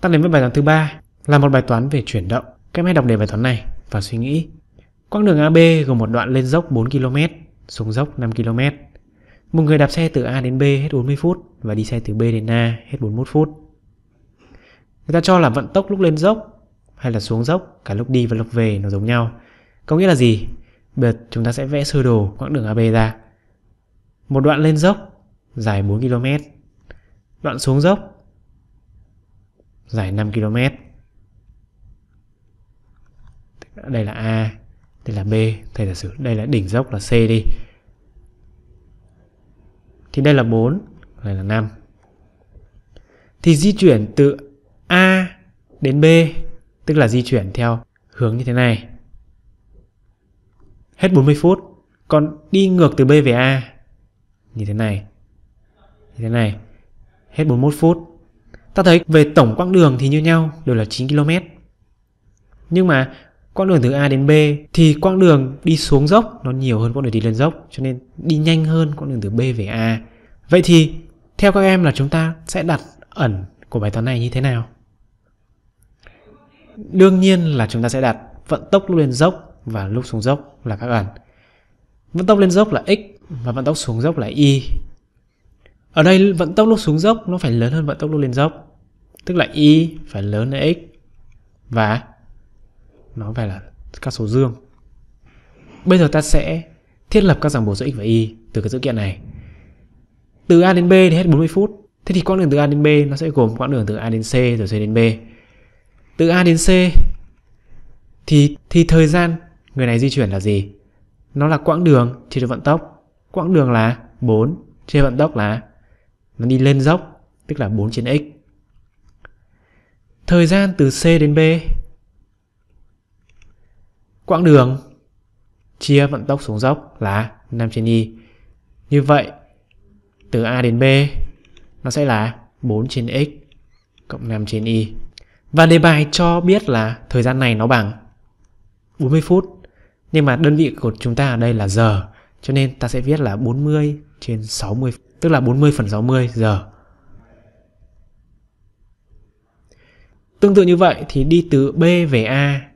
Ta đến với bài toán thứ ba là một bài toán về chuyển động. Các em hãy đọc đề bài toán này và suy nghĩ. Quãng đường AB gồm một đoạn lên dốc 4 km, xuống dốc 5 km. Một người đạp xe từ A đến B hết 40 phút và đi xe từ B đến A hết 41 phút. Người ta cho là vận tốc lúc lên dốc hay là xuống dốc cả lúc đi và lúc về nó giống nhau. Có nghĩa là gì? Bây giờ chúng ta sẽ vẽ sơ đồ quãng đường AB ra. Một đoạn lên dốc dài 4 km. Đoạn xuống dốc dài 5 km đây là A đây là B thầy giả sử đây là đỉnh dốc là C đi thì đây là 4 đây là 5 thì di chuyển từ A đến B tức là di chuyển theo hướng như thế này hết 40 phút còn đi ngược từ B về A như thế này như thế này hết 41 phút Ta thấy về tổng quãng đường thì như nhau đều là 9 km. Nhưng mà quãng đường từ A đến B thì quãng đường đi xuống dốc nó nhiều hơn quãng đường đi lên dốc cho nên đi nhanh hơn quãng đường từ B về A. Vậy thì theo các em là chúng ta sẽ đặt ẩn của bài toán này như thế nào? Đương nhiên là chúng ta sẽ đặt vận tốc lúc lên dốc và lúc xuống dốc là các ẩn. Vận tốc lên dốc là x và vận tốc xuống dốc là y ở đây vận tốc lúc xuống dốc nó phải lớn hơn vận tốc lúc lên dốc. Tức là Y phải lớn hơn X. Và nó phải là các số dương. Bây giờ ta sẽ thiết lập các ràng buộc giữa X và Y từ cái dữ kiện này. Từ A đến B thì hết 40 phút. Thế thì quãng đường từ A đến B nó sẽ gồm quãng đường từ A đến C rồi C đến B. Từ A đến C thì thì thời gian người này di chuyển là gì? Nó là quãng đường chia cho vận tốc. Quãng đường là 4 chia vận tốc là nó đi lên dốc tức là 4 trên x thời gian từ c đến b quãng đường chia vận tốc xuống dốc là 5 trên y như vậy từ a đến b nó sẽ là 4 trên x cộng 5 trên y và đề bài cho biết là thời gian này nó bằng 40 phút nhưng mà đơn vị của chúng ta ở đây là giờ cho nên ta sẽ viết là 40 trên 60 phút Tức là 40 phần 60 giờ Tương tự như vậy thì đi từ B về A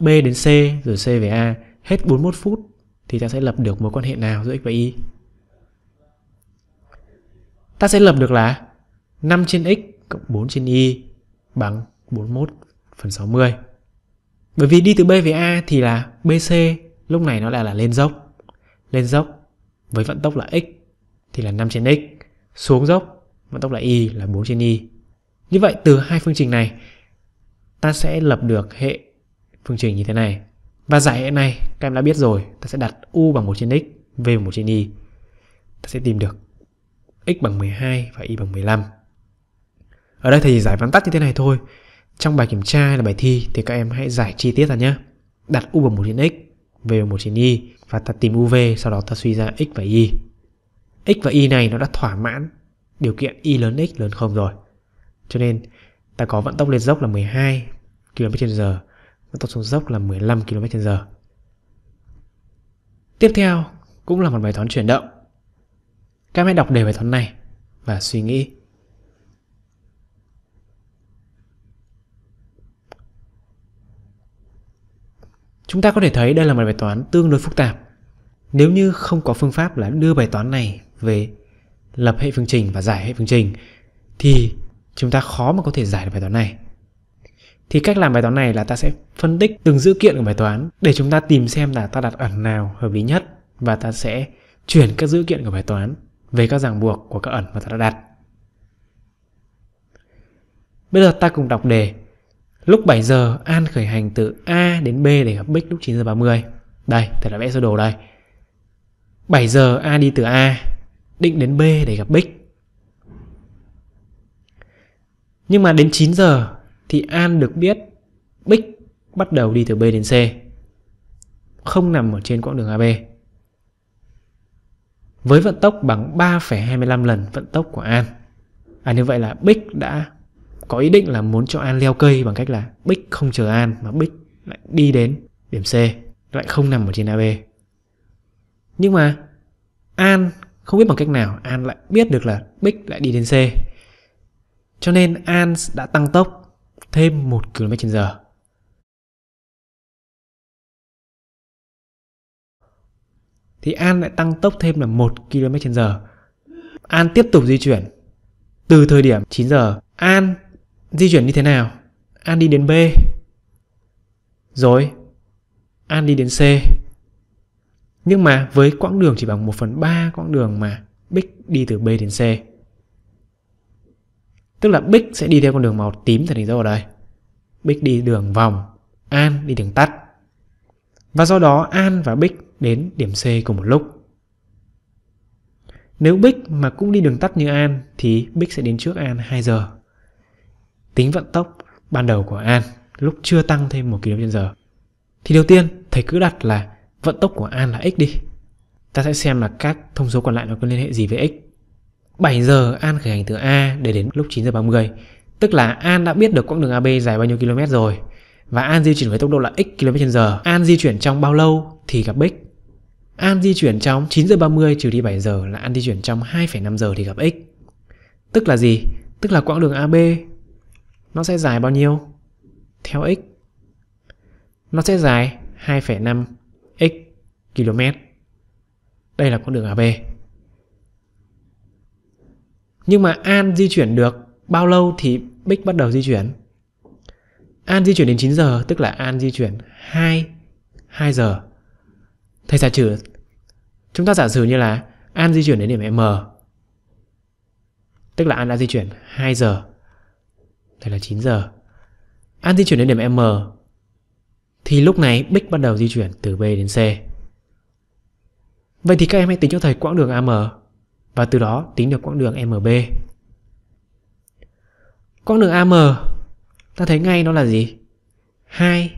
B đến C rồi C về A Hết 41 phút Thì ta sẽ lập được mối quan hệ nào giữa X và Y Ta sẽ lập được là 5 trên X cộng 4 trên Y Bằng 41 phần 60 Bởi vì đi từ B về A thì là BC Lúc này nó lại là lên dốc Lên dốc với vận tốc là X thì là 5 trên x xuống dốc vận tốc là y là 4 trên y như vậy từ hai phương trình này ta sẽ lập được hệ phương trình như thế này và giải hệ này các em đã biết rồi ta sẽ đặt u bằng 1 trên x v bằng 1 trên y ta sẽ tìm được x bằng 12 và y bằng 15 ở đây thì giải vắn tắt như thế này thôi trong bài kiểm tra hay là bài thi thì các em hãy giải chi tiết ra nhé đặt u bằng 1 trên x v bằng 1 trên y và ta tìm uv sau đó ta suy ra x và y x và y này nó đã thỏa mãn điều kiện y lớn x lớn không rồi cho nên ta có vận tốc lên dốc là 12 km/h vận tốc xuống dốc là 15 km/h tiếp theo cũng là một bài toán chuyển động các em hãy đọc đề bài toán này và suy nghĩ Chúng ta có thể thấy đây là một bài toán tương đối phức tạp. Nếu như không có phương pháp là đưa bài toán này về lập hệ phương trình và giải hệ phương trình thì chúng ta khó mà có thể giải được bài toán này. Thì cách làm bài toán này là ta sẽ phân tích từng dữ kiện của bài toán để chúng ta tìm xem là ta đặt ẩn nào hợp lý nhất và ta sẽ chuyển các dữ kiện của bài toán về các ràng buộc của các ẩn mà ta đã đặt. Bây giờ ta cùng đọc đề. Lúc 7 giờ An khởi hành từ A đến B để gặp Bích lúc 9 giờ 30. Đây, thầy đã vẽ sơ đồ đây. 7 giờ A đi từ A định đến B để gặp Bích. Nhưng mà đến 9 giờ thì An được biết Bích bắt đầu đi từ B đến C, không nằm ở trên quãng đường AB. Với vận tốc bằng 3,25 lần vận tốc của An. À như vậy là Bích đã có ý định là muốn cho An leo cây bằng cách là Bích không chờ An mà Bích lại đi đến điểm C, lại không nằm ở trên AB. Nhưng mà An không biết bằng cách nào An lại biết được là Bích lại đi đến C Cho nên An đã tăng tốc thêm 1 km h Thì An lại tăng tốc thêm là 1 km h An tiếp tục di chuyển Từ thời điểm 9 giờ An di chuyển như thế nào An đi đến B Rồi An đi đến C nhưng mà với quãng đường chỉ bằng 1 phần 3 quãng đường mà Bích đi từ B đến C Tức là Bích sẽ đi theo con đường màu tím thật hình dấu ở đây Bích đi đường vòng An đi đường tắt Và do đó An và Bích đến điểm C cùng một lúc Nếu Bích mà cũng đi đường tắt như An Thì Bích sẽ đến trước An 2 giờ Tính vận tốc ban đầu của An Lúc chưa tăng thêm 1 km h Thì đầu tiên thầy cứ đặt là vận tốc của An là x đi Ta sẽ xem là các thông số còn lại nó có liên hệ gì với x 7 giờ An khởi hành từ A để đến lúc 9 giờ 30 Tức là An đã biết được quãng đường AB dài bao nhiêu km rồi Và An di chuyển với tốc độ là x km h An di chuyển trong bao lâu thì gặp x An di chuyển trong 9 giờ 30 trừ đi 7 giờ là An di chuyển trong 2,5 giờ thì gặp x Tức là gì? Tức là quãng đường AB nó sẽ dài bao nhiêu? Theo x Nó sẽ dài 2,5 x km. Đây là con đường AB. Nhưng mà An di chuyển được bao lâu thì Bích bắt đầu di chuyển? An di chuyển đến 9 giờ, tức là An di chuyển 2 2 giờ. Thầy giả sử, chúng ta giả sử như là An di chuyển đến điểm M. Tức là An đã di chuyển 2 giờ. thầy là 9 giờ. An di chuyển đến điểm M thì lúc này Bích bắt đầu di chuyển từ B đến C Vậy thì các em hãy tính cho thầy quãng đường AM Và từ đó tính được quãng đường MB Quãng đường AM Ta thấy ngay nó là gì 2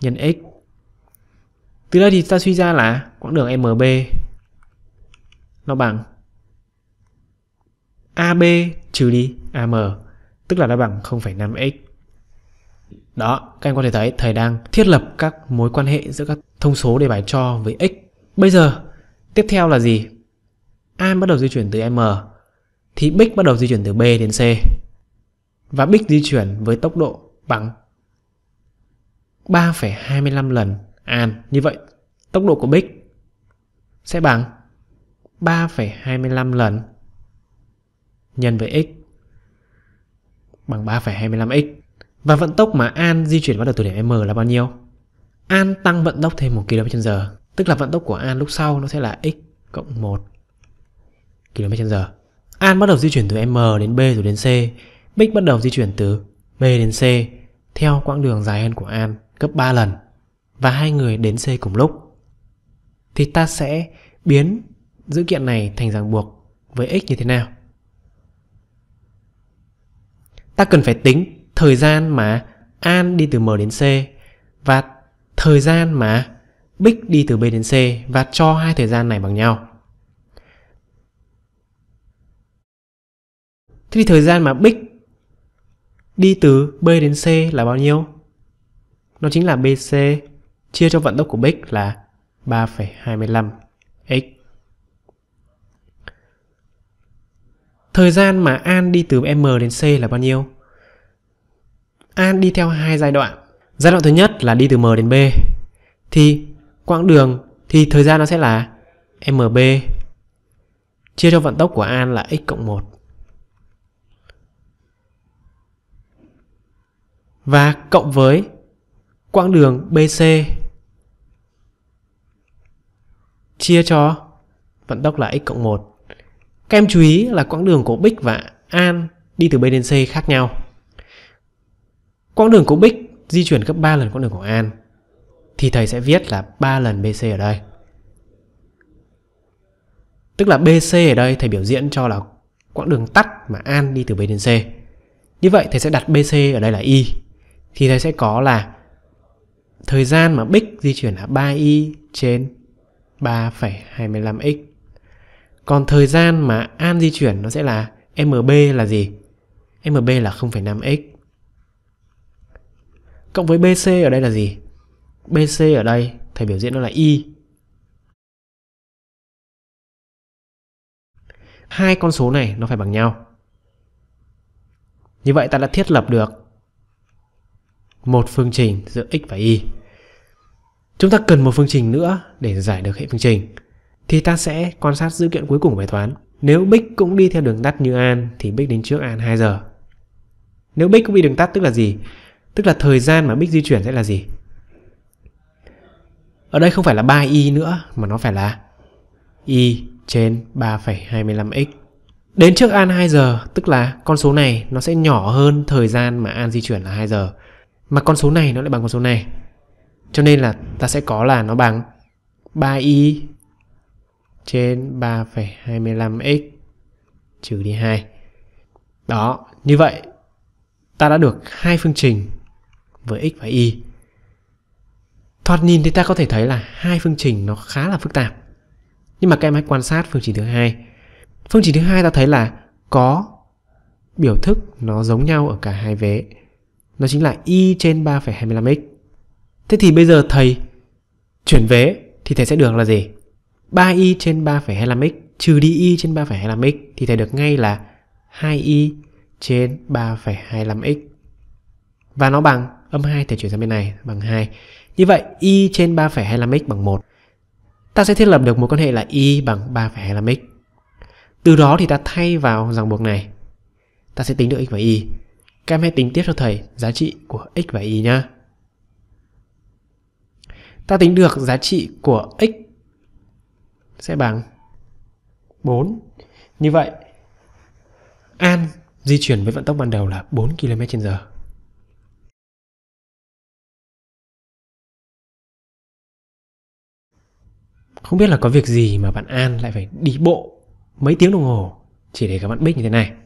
Nhân x Từ đây thì ta suy ra là quãng đường MB Nó bằng AB trừ đi AM Tức là nó bằng 0,5x đó, các em có thể thấy thầy đang thiết lập các mối quan hệ giữa các thông số đề bài cho với x. Bây giờ, tiếp theo là gì? A bắt đầu di chuyển từ M thì Bích bắt đầu di chuyển từ B đến C và Bích di chuyển với tốc độ bằng 3,25 lần an. Như vậy, tốc độ của Bích sẽ bằng 3,25 lần nhân với x bằng 3,25x. Và vận tốc mà An di chuyển bắt đầu từ điểm M là bao nhiêu? An tăng vận tốc thêm 1 km h Tức là vận tốc của An lúc sau nó sẽ là x cộng 1 km h An bắt đầu di chuyển từ M đến B rồi đến C Bích bắt đầu di chuyển từ B đến C Theo quãng đường dài hơn của An gấp 3 lần Và hai người đến C cùng lúc Thì ta sẽ biến dữ kiện này thành ràng buộc với x như thế nào? Ta cần phải tính thời gian mà An đi từ M đến C và thời gian mà Bích đi từ B đến C và cho hai thời gian này bằng nhau. Thế thì thời gian mà Bích đi từ B đến C là bao nhiêu? Nó chính là BC chia cho vận tốc của Bích là 3,25x. Thời gian mà An đi từ M đến C là bao nhiêu? An đi theo hai giai đoạn. Giai đoạn thứ nhất là đi từ M đến B. Thì quãng đường thì thời gian nó sẽ là MB chia cho vận tốc của An là x cộng 1. Và cộng với quãng đường BC chia cho vận tốc là x cộng 1. Các em chú ý là quãng đường của Bích và An đi từ B đến C khác nhau. Quãng đường của Bích di chuyển gấp 3 lần quãng đường của An Thì thầy sẽ viết là 3 lần BC ở đây Tức là BC ở đây thầy biểu diễn cho là quãng đường tắt mà An đi từ B đến C Như vậy thầy sẽ đặt BC ở đây là Y Thì thầy sẽ có là thời gian mà Bích di chuyển là 3Y trên 3,25x Còn thời gian mà An di chuyển nó sẽ là MB là gì? MB là 0,5x cộng với BC ở đây là gì? BC ở đây thầy biểu diễn nó là Y. Hai con số này nó phải bằng nhau. Như vậy ta đã thiết lập được một phương trình giữa x và y. Chúng ta cần một phương trình nữa để giải được hệ phương trình. Thì ta sẽ quan sát dữ kiện cuối cùng bài toán. Nếu Bích cũng đi theo đường tắt như An thì Bích đến trước An 2 giờ. Nếu Bích cũng đi đường tắt tức là gì? Tức là thời gian mà bích di chuyển sẽ là gì? Ở đây không phải là 3y nữa mà nó phải là y trên 3,25x. Đến trước an 2 giờ, tức là con số này nó sẽ nhỏ hơn thời gian mà an di chuyển là 2 giờ. Mà con số này nó lại bằng con số này. Cho nên là ta sẽ có là nó bằng 3y trên 3,25x trừ đi 2. Đó, như vậy ta đã được hai phương trình với x và y. Thoạt nhìn thì ta có thể thấy là hai phương trình nó khá là phức tạp. Nhưng mà các em hãy quan sát phương trình thứ hai. Phương trình thứ hai ta thấy là có biểu thức nó giống nhau ở cả hai vế. Nó chính là y trên 3,25x. Thế thì bây giờ thầy chuyển vế thì thầy sẽ được là gì? 3y trên 3,25x trừ đi y trên 3,25x thì thầy được ngay là 2y trên 3,25x. Và nó bằng âm 2 thể chuyển sang bên này bằng 2. Như vậy y trên 3,25x bằng 1. Ta sẽ thiết lập được một quan hệ là y bằng 3,25x. Từ đó thì ta thay vào ràng buộc này. Ta sẽ tính được x và y. Các em hãy tính tiếp cho thầy giá trị của x và y nhá. Ta tính được giá trị của x sẽ bằng 4. Như vậy, An di chuyển với vận tốc ban đầu là 4 km h Không biết là có việc gì mà bạn An lại phải đi bộ mấy tiếng đồng hồ chỉ để gặp bạn Bích như thế này.